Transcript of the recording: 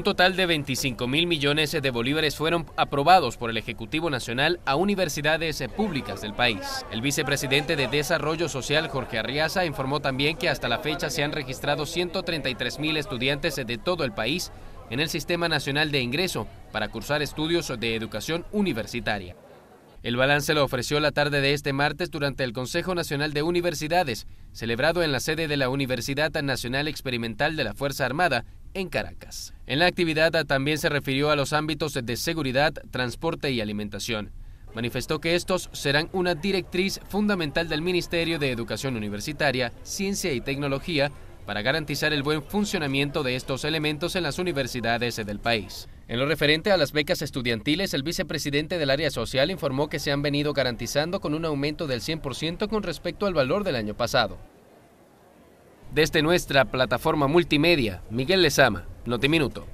Un total de 25 mil millones de bolívares fueron aprobados por el Ejecutivo Nacional a universidades eh, públicas del país. El vicepresidente de Desarrollo Social, Jorge Arriaza, informó también que hasta la fecha se han registrado 133 mil estudiantes eh, de todo el país en el Sistema Nacional de Ingreso para cursar estudios de educación universitaria. El balance lo ofreció la tarde de este martes durante el Consejo Nacional de Universidades, celebrado en la sede de la Universidad Nacional Experimental de la Fuerza Armada en Caracas. En la actividad también se refirió a los ámbitos de seguridad, transporte y alimentación. Manifestó que estos serán una directriz fundamental del Ministerio de Educación Universitaria, Ciencia y Tecnología para garantizar el buen funcionamiento de estos elementos en las universidades del país. En lo referente a las becas estudiantiles, el vicepresidente del área social informó que se han venido garantizando con un aumento del 100% con respecto al valor del año pasado. Desde nuestra plataforma multimedia, Miguel Lezama, minuto.